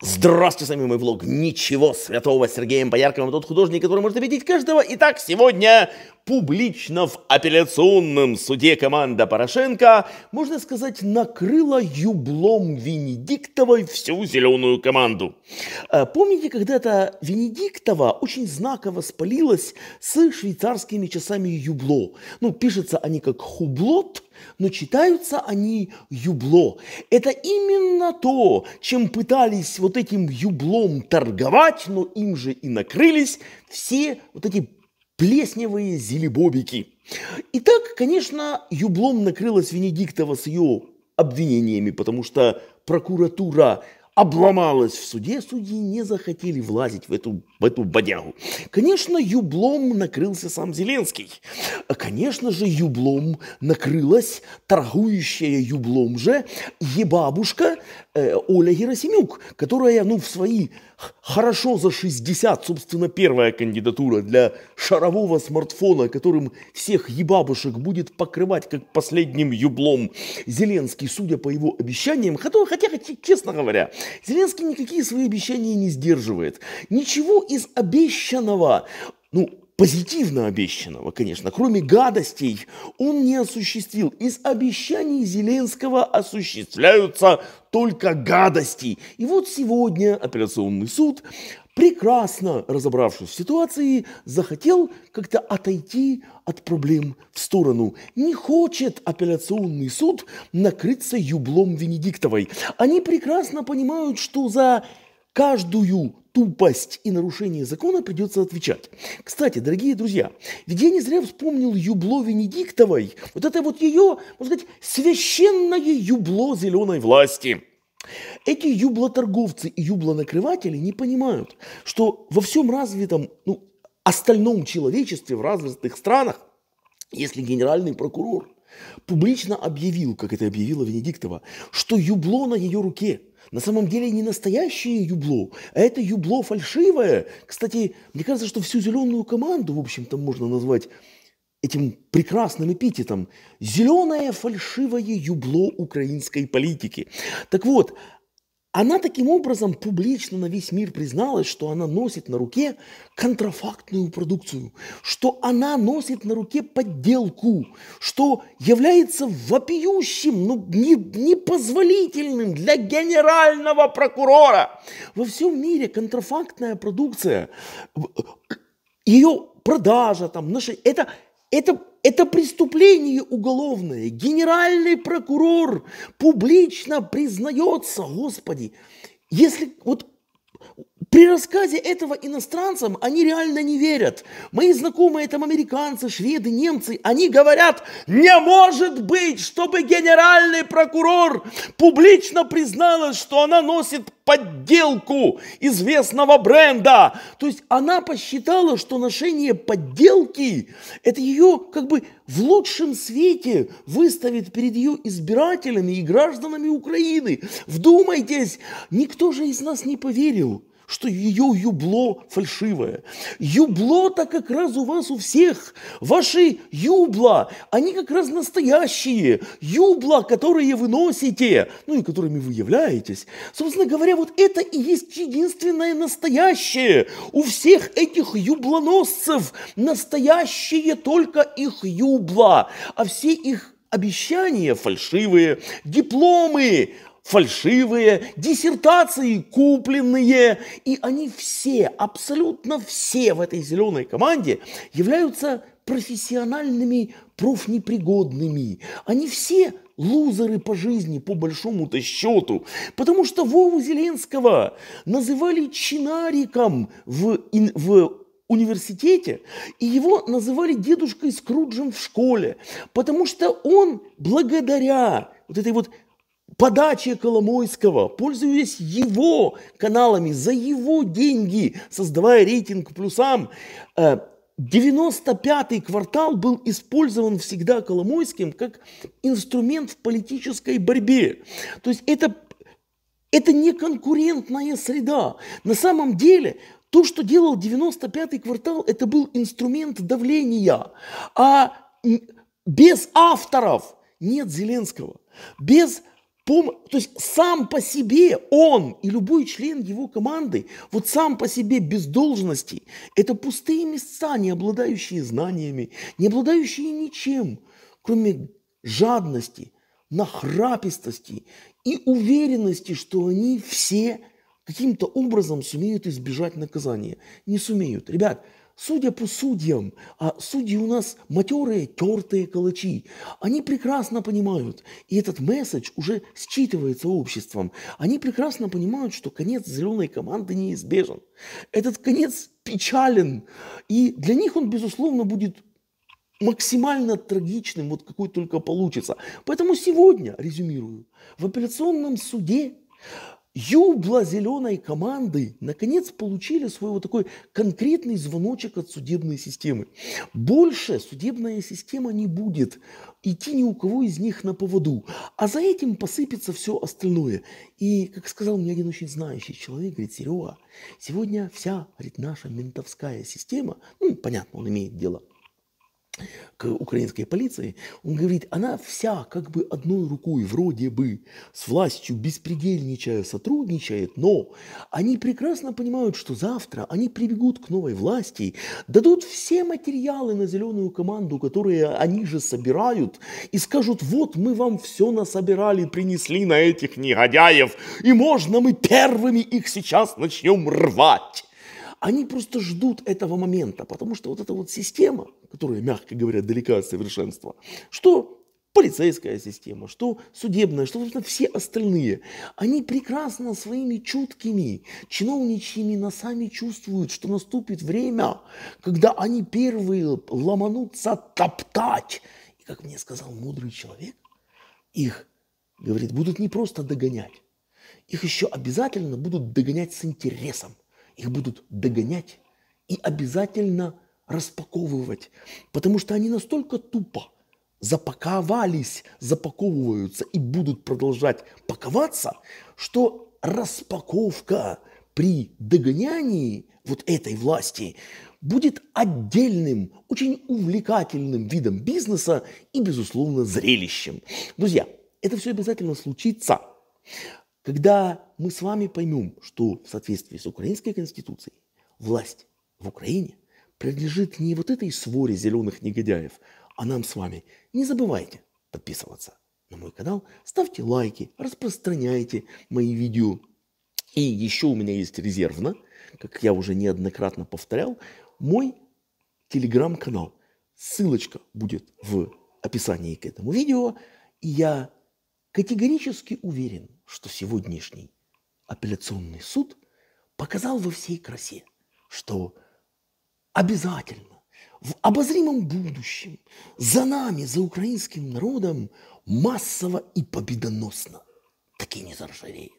Здравствуйте, с вами мой влог «Ничего святого» с Сергеем Боярковым, тот художник, который может обидеть каждого. Итак, сегодня публично в апелляционном суде команда Порошенко, можно сказать, накрыла юблом Венедиктовой всю зеленую команду. Э, помните, когда-то Венедиктова очень знаково спалилась с швейцарскими часами юбло. Ну, пишется они как «хублот», но читаются они юбло. Это именно то, чем пытались вот этим юблом торговать, но им же и накрылись все вот эти плесневые зелебобики. Итак, конечно, юблом накрылась Венедиктова с ее обвинениями, потому что прокуратура обломалось в суде, судьи не захотели влазить в эту, в эту бодягу. Конечно, юблом накрылся сам Зеленский. Конечно же, юблом накрылась торгующая юблом же ебабушка э, Оля Герасимюк, которая, ну, в свои хорошо за 60, собственно, первая кандидатура для шарового смартфона, которым всех ебабушек будет покрывать как последним юблом Зеленский, судя по его обещаниям, хотя, хотя честно говоря, Зеленский никакие свои обещания не сдерживает. Ничего из обещанного, ну, позитивно обещанного, конечно, кроме гадостей, он не осуществил. Из обещаний Зеленского осуществляются только гадости. И вот сегодня апелляционный суд прекрасно разобравшись в ситуации, захотел как-то отойти от проблем в сторону. Не хочет апелляционный суд накрыться юблом Венедиктовой. Они прекрасно понимают, что за каждую тупость и нарушение закона придется отвечать. Кстати, дорогие друзья, ведь я не зря вспомнил юбло Венедиктовой. Вот это вот ее, можно сказать, священное юбло зеленой власти. Эти юблоторговцы и юблонакрыватели не понимают, что во всем развитом, ну, остальном человечестве, в развитых странах, если генеральный прокурор публично объявил, как это объявила Венедиктова, что юбло на ее руке на самом деле не настоящее юбло, а это юбло фальшивое. Кстати, мне кажется, что всю зеленую команду, в общем-то, можно назвать этим прекрасным эпитетом «зеленое фальшивое юбло украинской политики». Так вот, она таким образом публично на весь мир призналась, что она носит на руке контрафактную продукцию, что она носит на руке подделку, что является вопиющим, ну, не, непозволительным для генерального прокурора. Во всем мире контрафактная продукция, ее продажа, там, наши, это, это, это преступление уголовное. Генеральный прокурор публично признается, Господи, если вот при рассказе этого иностранцам они реально не верят. Мои знакомые там американцы, шведы, немцы, они говорят, не может быть, чтобы генеральный прокурор публично призналась, что она носит подделку известного бренда. То есть она посчитала, что ношение подделки – это ее как бы в лучшем свете выставит перед ее избирателями и гражданами Украины. Вдумайтесь, никто же из нас не поверил что ее юбло фальшивое. Юбло-то как раз у вас у всех. Ваши юбла, они как раз настоящие. Юбла, которые вы носите, ну и которыми вы являетесь. Собственно говоря, вот это и есть единственное настоящее. У всех этих юблоносцев настоящие только их юбла, а все их обещания фальшивые, дипломы фальшивые, диссертации купленные. И они все, абсолютно все в этой зеленой команде являются профессиональными профнепригодными. Они все лузеры по жизни, по большому-то счету. Потому что Вову Зеленского называли чинариком в, ин, в университете, и его называли дедушкой Скруджем в школе, потому что он благодаря вот этой вот подачи Коломойского, пользуясь его каналами, за его деньги, создавая рейтинг плюсам, 95-й э, квартал был использован всегда Коломойским как инструмент в политической борьбе. То есть это, это не конкурентная среда. На самом деле то, что делал 95-й квартал, это был инструмент давления. А без авторов нет Зеленского. Без Пом... То есть сам по себе он и любой член его команды, вот сам по себе без должности, это пустые места, не обладающие знаниями, не обладающие ничем, кроме жадности, нахрапистости и уверенности, что они все каким-то образом сумеют избежать наказания. Не сумеют. Ребят, Судя по судьям, а судьи у нас матерые, тертые калачи, они прекрасно понимают, и этот месседж уже считывается обществом, они прекрасно понимают, что конец зеленой команды неизбежен. Этот конец печален, и для них он, безусловно, будет максимально трагичным, вот какой только получится. Поэтому сегодня, резюмирую, в апелляционном суде Юбла зеленой команды наконец получили свой вот такой конкретный звоночек от судебной системы. Больше судебная система не будет идти ни у кого из них на поводу, а за этим посыпется все остальное. И, как сказал мне один очень знающий человек, говорит, Серега, сегодня вся, говорит, наша ментовская система, ну, понятно, он имеет дело к украинской полиции, он говорит, она вся как бы одной рукой вроде бы с властью беспредельничая сотрудничает, но они прекрасно понимают, что завтра они прибегут к новой власти, дадут все материалы на зеленую команду, которые они же собирают, и скажут, вот мы вам все насобирали, принесли на этих негодяев, и можно мы первыми их сейчас начнем рвать. Они просто ждут этого момента, потому что вот эта вот система, которая, мягко говоря, далека от совершенства, что полицейская система, что судебная, что собственно, все остальные, они прекрасно своими чуткими чиновничьими носами чувствуют, что наступит время, когда они первые ломанутся топтать. И, как мне сказал мудрый человек, их, говорит, будут не просто догонять, их еще обязательно будут догонять с интересом – их будут догонять и обязательно распаковывать, потому что они настолько тупо запаковались, запаковываются и будут продолжать паковаться, что распаковка при догонянии вот этой власти будет отдельным, очень увлекательным видом бизнеса и, безусловно, зрелищем. Друзья, это все обязательно случится. Когда мы с вами поймем, что в соответствии с Украинской Конституцией власть в Украине принадлежит не вот этой своре зеленых негодяев, а нам с вами, не забывайте подписываться на мой канал, ставьте лайки, распространяйте мои видео. И еще у меня есть резервно, как я уже неоднократно повторял, мой телеграм-канал. Ссылочка будет в описании к этому видео. И я категорически уверен, что сегодняшний апелляционный суд показал во всей красе, что обязательно в обозримом будущем за нами, за украинским народом массово и победоносно такие не заржавеют.